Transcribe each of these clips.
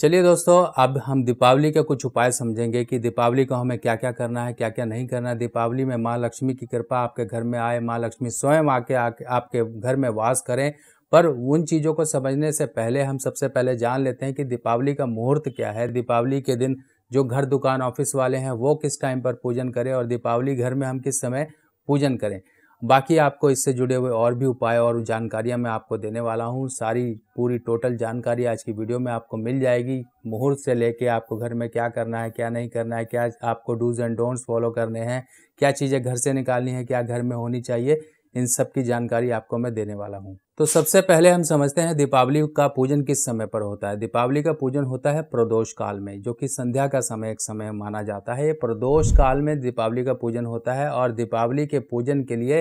चलिए दोस्तों अब हम दीपावली के कुछ उपाय समझेंगे कि दीपावली को हमें क्या क्या करना है क्या क्या नहीं करना है दीपावली में माँ लक्ष्मी की कृपा आपके घर में आए माँ लक्ष्मी स्वयं आके आके आपके घर में वास करें पर उन चीज़ों को समझने से पहले हम सबसे पहले जान लेते हैं कि दीपावली का मुहूर्त क्या है दीपावली के दिन जो घर दुकान ऑफिस वाले हैं वो किस टाइम पर पूजन करें और दीपावली घर में हम किस समय पूजन करें बाकी आपको इससे जुड़े हुए और भी उपाय और जानकारियां मैं आपको देने वाला हूं सारी पूरी टोटल जानकारी आज की वीडियो में आपको मिल जाएगी मुहूर्त से लेके आपको घर में क्या करना है क्या नहीं करना है क्या आपको डूज एंड डोंट्स फॉलो करने हैं क्या चीज़ें घर से निकालनी है क्या घर में होनी चाहिए इन सब की जानकारी आपको मैं देने वाला हूँ तो सबसे पहले हम समझते हैं दीपावली का पूजन किस समय पर होता है दीपावली का पूजन होता है प्रदोष काल में जो कि संध्या का समय एक समय माना जाता है ये प्रदोष काल में दीपावली का पूजन होता है और दीपावली के पूजन के लिए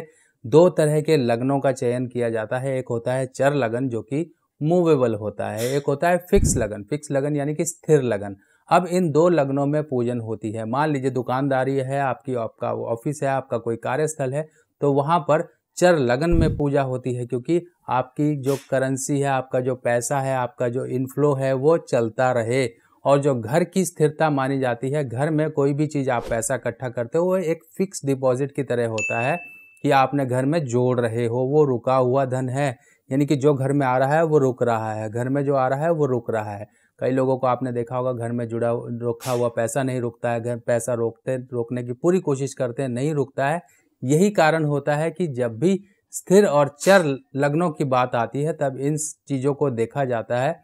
दो तरह के लग्नों का चयन किया जाता है एक होता है चर लगन जो कि मूवेबल होता है एक होता है फिक्स लगन फिक्स लगन यानी कि स्थिर लगन अब इन दो लग्नों में पूजन होती है मान लीजिए दुकानदारी है आपकी आपका ऑफिस है आपका कोई कार्यस्थल है तो वहाँ पर चर लगन में पूजा होती है क्योंकि आपकी जो करेंसी है आपका जो पैसा है आपका जो इनफ्लो है वो चलता रहे और जो घर की स्थिरता मानी जाती है घर में कोई भी चीज़ आप पैसा इकट्ठा करते हो वो एक फिक्स डिपॉजिट की तरह होता है कि आपने घर में जोड़ रहे हो वो रुका हुआ धन है यानी कि जो घर में आ रहा है वो रुक रहा है घर में जो आ रहा है वो रुक रहा है कई लोगों को आपने देखा होगा घर में जुड़ा रुखा हुआ पैसा नहीं रुकता है घर पैसा रोकते रोकने की पूरी कोशिश करते हैं नहीं रुकता है यही कारण होता है कि जब भी स्थिर और चर लग्नों की बात आती है तब इन चीज़ों को देखा जाता है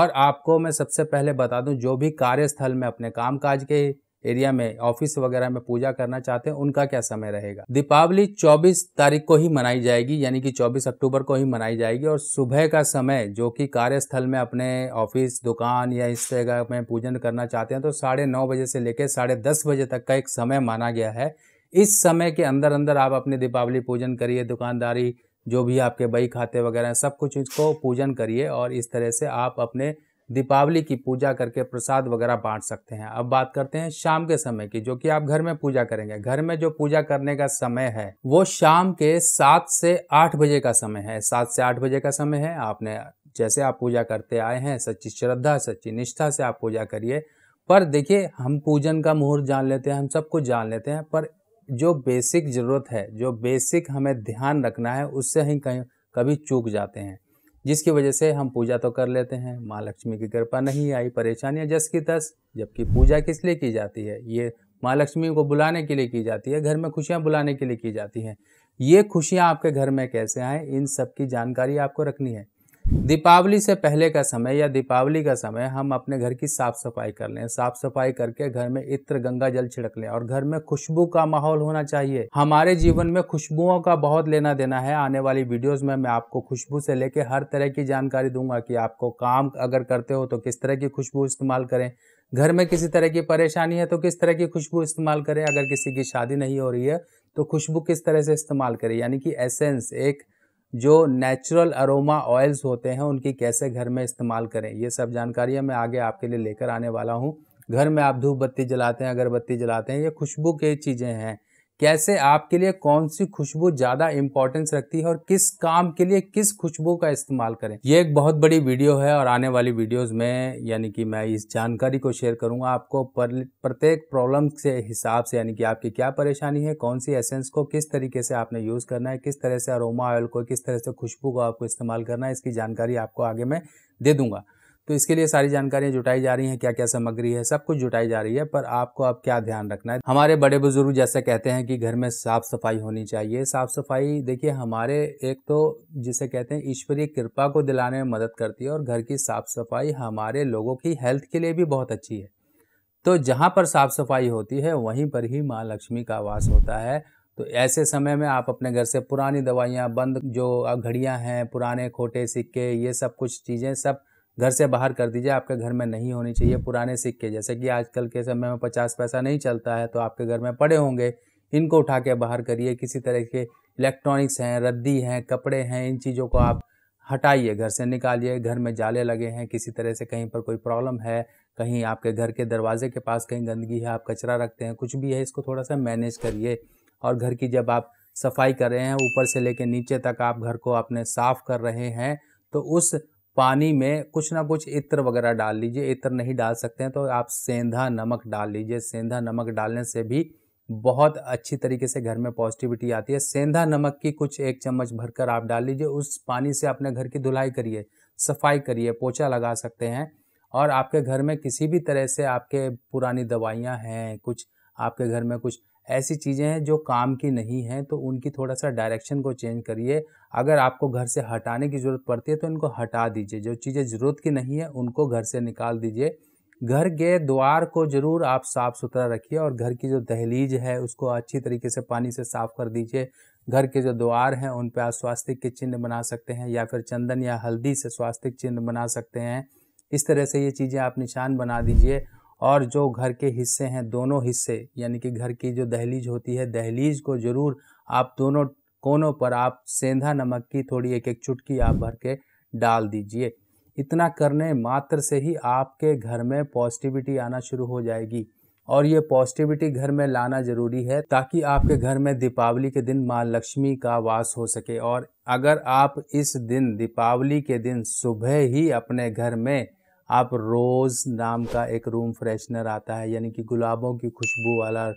और आपको मैं सबसे पहले बता दूं जो भी कार्यस्थल में अपने कामकाज के एरिया में ऑफिस वगैरह में पूजा करना चाहते हैं उनका क्या समय रहेगा दीपावली 24 तारीख को ही मनाई जाएगी यानी कि 24 अक्टूबर को ही मनाई जाएगी और सुबह का समय जो कि कार्यस्थल में अपने ऑफिस दुकान या इस जगह में पूजन करना चाहते हैं तो साढ़े नौ बजे से लेकर साढ़े दस बजे तक का एक समय माना गया है इस समय के अंदर अंदर आप अपने दीपावली पूजन करिए दुकानदारी जो भी आपके बही खाते वगैरह हैं सब कुछ इसको पूजन करिए और इस तरह से आप अपने दीपावली की पूजा करके प्रसाद वगैरह बांट सकते हैं अब बात करते हैं शाम के समय की जो कि आप घर में पूजा करेंगे घर में जो पूजा करने का समय है वो शाम के सात से आठ बजे का समय है सात से आठ बजे का समय है आपने जैसे आप पूजा करते आए हैं सच्ची श्रद्धा सच्ची निष्ठा से आप पूजा करिए पर देखिए हम पूजन का मुहूर्त जान लेते हैं हम सब कुछ जान लेते हैं पर जो बेसिक ज़रूरत है जो बेसिक हमें ध्यान रखना है उससे ही कहीं कभी चूक जाते हैं जिसकी वजह से हम पूजा तो कर लेते हैं माँ लक्ष्मी की कृपा नहीं आई परेशानियाँ जस की तस जबकि पूजा किस लिए की जाती है ये माँ लक्ष्मी को बुलाने के लिए की जाती है घर में खुशियाँ बुलाने के लिए की जाती हैं ये खुशियाँ आपके घर में कैसे आएँ इन सब की जानकारी आपको रखनी है दीपावली से पहले का समय या दीपावली का समय हम अपने घर की साफ सफाई कर लें साफ सफाई करके घर में इत्र गंगा जल छिड़क लें और घर में खुशबू का माहौल होना चाहिए हमारे जीवन में खुशबुओं का बहुत लेना देना है आने वाली वीडियोस में मैं आपको खुशबू से लेके हर तरह की जानकारी दूंगा कि आपको काम अगर करते हो तो किस तरह की खुशबू इस्तेमाल करें घर में किसी तरह की परेशानी है तो किस तरह की खुशबू इस्तेमाल करें अगर किसी की शादी नहीं हो रही है तो खुशबू किस तरह से इस्तेमाल करें यानी कि एसेंस एक जो नेचुरल अरोमा ऑयल्स होते हैं उनकी कैसे घर में इस्तेमाल करें ये सब जानकारियाँ मैं आगे आपके लिए लेकर आने वाला हूँ घर में आप धूप बत्ती जलाते हैं अगरबत्ती जलाते हैं ये खुशबू की चीज़ें हैं कैसे आपके लिए कौन सी खुशबू ज़्यादा इंपॉर्टेंस रखती है और किस काम के लिए किस खुशबू का इस्तेमाल करें ये एक बहुत बड़ी वीडियो है और आने वाली वीडियोस में यानी कि मैं इस जानकारी को शेयर करूंगा आपको प्रत्येक प्रॉब्लम के हिसाब से यानी कि आपकी क्या परेशानी है कौन सी एसेंस को किस तरीके से आपने यूज़ करना है किस तरह से अरोमा ऑयल को किस तरह से खुशबू को आपको इस्तेमाल करना है इसकी जानकारी आपको आगे मैं दे दूंगा तो इसके लिए सारी जानकारियाँ जुटाई जा रही हैं क्या क्या सामग्री है सब कुछ जुटाई जा रही है पर आपको अब क्या ध्यान रखना है हमारे बड़े बुजुर्ग जैसे कहते हैं कि घर में साफ सफाई होनी चाहिए साफ सफाई देखिए हमारे एक तो जिसे कहते हैं ईश्वरीय कृपा को दिलाने में मदद करती है और घर की साफ सफाई हमारे लोगों की हेल्थ के लिए भी बहुत अच्छी है तो जहाँ पर साफ सफाई होती है वहीं पर ही माँ लक्ष्मी का वास होता है तो ऐसे समय में आप अपने घर से पुरानी दवाइयाँ बंद जो घड़ियाँ हैं पुराने खोटे सिक्के ये सब कुछ चीज़ें सब घर से बाहर कर दीजिए आपके घर में नहीं होनी चाहिए पुराने सिक्के जैसे कि आजकल के समय में पचास पैसा नहीं चलता है तो आपके घर में पड़े होंगे इनको उठा के बाहर करिए किसी तरह के इलेक्ट्रॉनिक्स हैं रद्दी हैं कपड़े हैं इन चीज़ों को आप हटाइए घर से निकालिए घर में जाले लगे हैं किसी तरह से कहीं पर कोई प्रॉब्लम है कहीं आपके घर के दरवाजे के पास कहीं गंदगी है आप कचरा रखते हैं कुछ भी है इसको थोड़ा सा मैनेज करिए और घर की जब आप सफाई कर रहे हैं ऊपर से लेकर नीचे तक आप घर को अपने साफ़ कर रहे हैं तो उस पानी में कुछ ना कुछ इत्र वगैरह डाल लीजिए इत्र नहीं डाल सकते हैं तो आप सेंधा नमक डाल लीजिए सेंधा नमक डालने से भी बहुत अच्छी तरीके से घर में पॉजिटिविटी आती है सेंधा नमक की कुछ एक चम्मच भरकर आप डाल लीजिए उस पानी से अपने घर की धुलाई करिए सफाई करिए पोछा लगा सकते हैं और आपके घर में किसी भी तरह से आपके पुरानी दवाइयाँ हैं कुछ आपके घर में कुछ ऐसी चीज़ें हैं जो काम की नहीं हैं तो उनकी थोड़ा सा डायरेक्शन को चेंज करिए अगर आपको घर से हटाने की ज़रूरत पड़ती है तो इनको हटा दीजिए जो चीज़ें ज़रूरत की नहीं है उनको घर से निकाल दीजिए घर के द्वार को ज़रूर आप साफ़ सुथरा रखिए और घर की जो दहलीज है उसको अच्छी तरीके से पानी से साफ़ कर दीजिए घर के जो द्वार हैं उन पर आप स्वास्तिक के चिन्ह बना सकते हैं या फिर चंदन या हल्दी से स्वास्तिक चिन्ह बना सकते हैं इस तरह से ये चीज़ें आप निशान बना दीजिए और जो घर के हिस्से हैं दोनों हिस्से यानी कि घर की जो दहलीज होती है दहलीज को ज़रूर आप दोनों कोनों पर आप सेंधा नमक की थोड़ी एक एक चुटकी आप भर के डाल दीजिए इतना करने मात्र से ही आपके घर में पॉजिटिविटी आना शुरू हो जाएगी और ये पॉजिटिविटी घर में लाना ज़रूरी है ताकि आपके घर में दीपावली के दिन माँ लक्ष्मी का वास हो सके और अगर आप इस दिन दीपावली के दिन सुबह ही अपने घर में आप रोज़ नाम का एक रूम फ्रेशनर आता है यानी कि गुलाबों की खुशबू वाला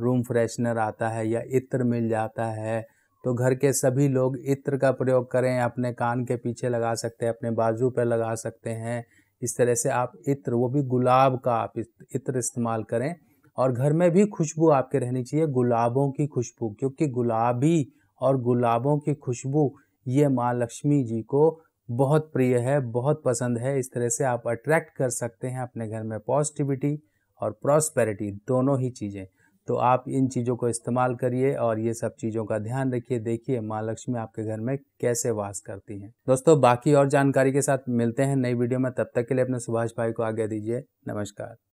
रूम फ्रेशनर आता है या इत्र मिल जाता है तो घर के सभी लोग इत्र का प्रयोग करें अपने कान के पीछे लगा सकते हैं अपने बाजू पर लगा सकते हैं इस तरह से आप इत्र वो भी गुलाब का आप इत्र इस्तेमाल करें और घर में भी खुशबू आपके रहनी चाहिए गुलाबों की खुशबू क्योंकि गुलाबी और गुलाबों की खुशबू ये माँ लक्ष्मी जी को बहुत प्रिय है बहुत पसंद है इस तरह से आप अट्रैक्ट कर सकते हैं अपने घर में पॉजिटिविटी और प्रॉस्पेरिटी दोनों ही चीज़ें तो आप इन चीज़ों को इस्तेमाल करिए और ये सब चीज़ों का ध्यान रखिए देखिए माँ लक्ष्मी आपके घर में कैसे वास करती हैं दोस्तों बाकी और जानकारी के साथ मिलते हैं नई वीडियो में तब तक के लिए अपने सुभाष भाई को आगे दीजिए नमस्कार